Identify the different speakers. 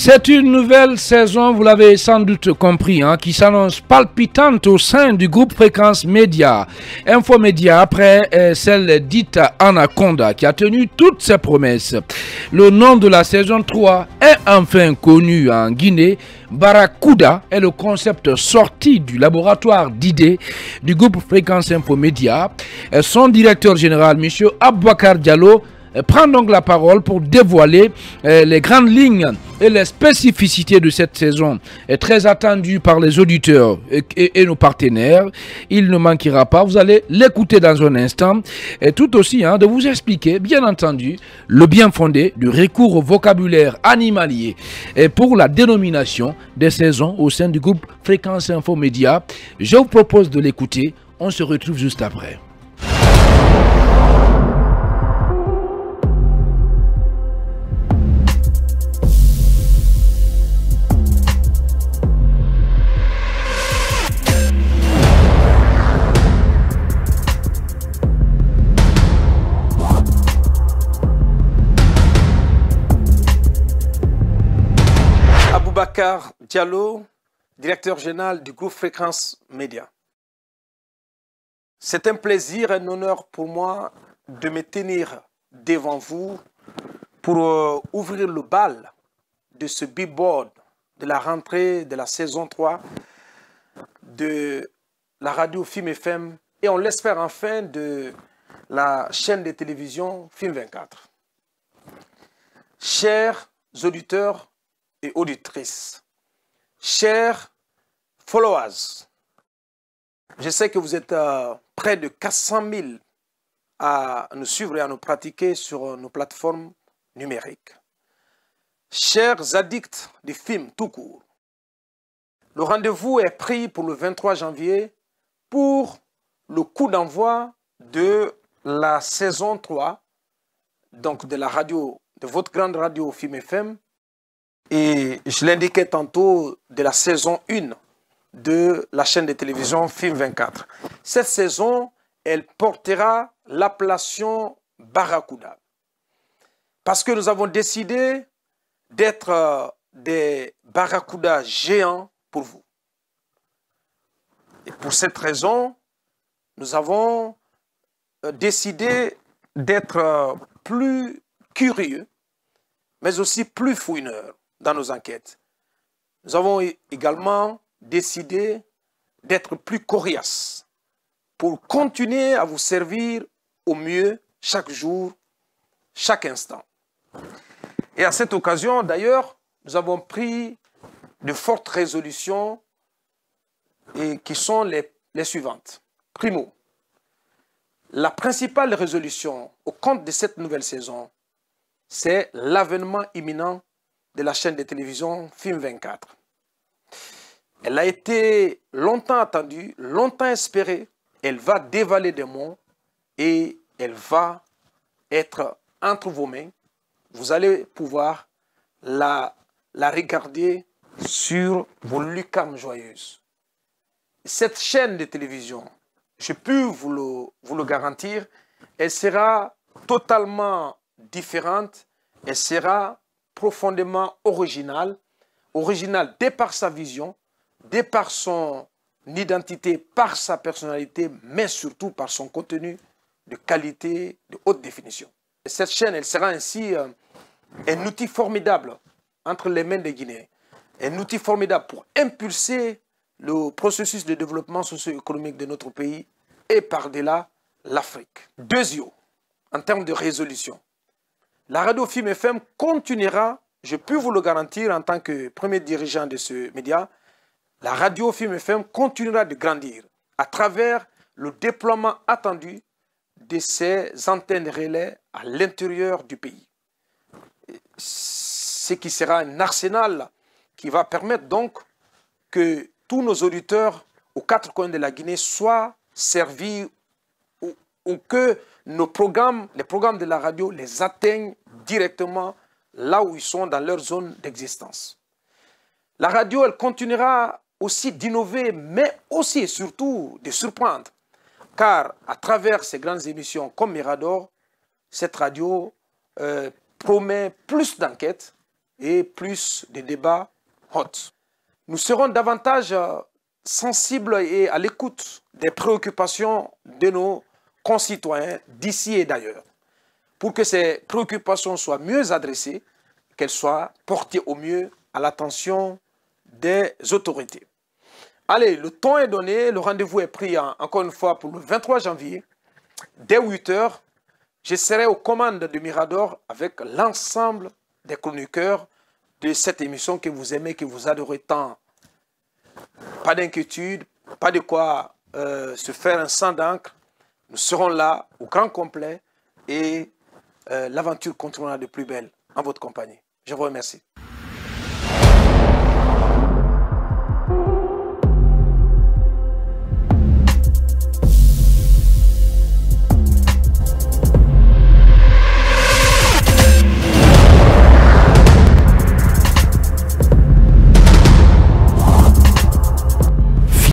Speaker 1: C'est une nouvelle saison, vous l'avez sans doute compris, hein, qui s'annonce palpitante au sein du groupe Fréquence Média. Infomédia, après celle dite Anaconda, qui a tenu toutes ses promesses. Le nom de la saison 3 est enfin connu en Guinée. Barakuda est le concept sorti du laboratoire d'idées du groupe Fréquence Infomédia. Son directeur général, M. Abouakar Diallo, euh, prend donc la parole pour dévoiler euh, les grandes lignes et les spécificités de cette saison est très attendue par les auditeurs et, nos partenaires. Il ne manquera pas, vous allez l'écouter dans un instant, et tout aussi hein, de vous expliquer, bien entendu, le bien fondé du recours au vocabulaire animalier et pour la dénomination des saisons au sein du groupe Fréquence Info Média. Je vous propose de l'écouter, on se retrouve juste après.
Speaker 2: Diallo, directeur général du groupe Fréquence Média. C'est un plaisir, un honneur pour moi de me tenir devant vous pour euh, ouvrir le bal de ce billboard de la rentrée de la saison 3 de la radio Film FM et on l'espère enfin de la chaîne de télévision Film 24. Chers auditeurs et auditrices, chers followers, je sais que vous êtes euh, près de 400 000 à nous suivre et à nous pratiquer sur euh, nos plateformes numériques. Chers addicts du film tout court, le rendez-vous est pris pour le 23 janvier pour le coup d'envoi de la saison 3, donc de la radio, de votre grande radio Film FM, et je l'indiquais tantôt de la saison 1 de la chaîne de télévision Film 24. Cette saison, elle portera l'appellation Barracuda. Parce que nous avons décidé d'être euh, des barracudas géants pour vous. Et pour cette raison, nous avons euh, décidé d'être euh, plus curieux, mais aussi plus fouineurs dans nos enquêtes. Nous avons également décidé d'être plus coriaces pour continuer à vous servir au mieux chaque jour, chaque instant. Et à cette occasion, d'ailleurs, nous avons pris de fortes résolutions et qui sont les, les suivantes. Primo, la principale résolution au compte de cette nouvelle saison, c'est l'avènement imminent de la chaîne de télévision Film 24. Elle a été longtemps attendue, longtemps espérée. Elle va dévaler des mots et elle va être entre vos mains. Vous allez pouvoir la, la regarder sur vos lucarnes joyeuses. Cette chaîne de télévision, je peux vous le, vous le garantir, elle sera totalement différente, elle sera profondément original, original dès par sa vision, dès par son identité, par sa personnalité, mais surtout par son contenu de qualité, de haute définition. cette chaîne, elle sera ainsi euh, un outil formidable entre les mains des Guinéens, un outil formidable pour impulser le processus de développement socio-économique de notre pays et par-delà l'Afrique. Deuxièmement, en termes de résolution. La radio Film FM continuera, je peux vous le garantir en tant que premier dirigeant de ce média, la radio Film FM continuera de grandir à travers le déploiement attendu de ces antennes relais à l'intérieur du pays. Ce qui sera un arsenal qui va permettre donc que tous nos auditeurs aux quatre coins de la Guinée soient servis ou que nos programmes, les programmes de la radio les atteignent directement là où ils sont dans leur zone d'existence. La radio, elle continuera aussi d'innover, mais aussi et surtout de surprendre, car à travers ces grandes émissions comme Mirador, cette radio euh, promet plus d'enquêtes et plus de débats hot. Nous serons davantage euh, sensibles et à l'écoute des préoccupations de nos concitoyens d'ici et d'ailleurs, pour que ces préoccupations soient mieux adressées, qu'elles soient portées au mieux à l'attention des autorités. Allez, le temps est donné, le rendez-vous est pris hein, encore une fois pour le 23 janvier. Dès 8h, je serai aux commandes de Mirador avec l'ensemble des chroniqueurs de cette émission que vous aimez, que vous adorez tant. Pas d'inquiétude, pas de quoi euh, se faire un sang d'encre. Nous serons là au grand complet et euh, l'aventure continuera de plus belle en votre compagnie. Je vous remercie.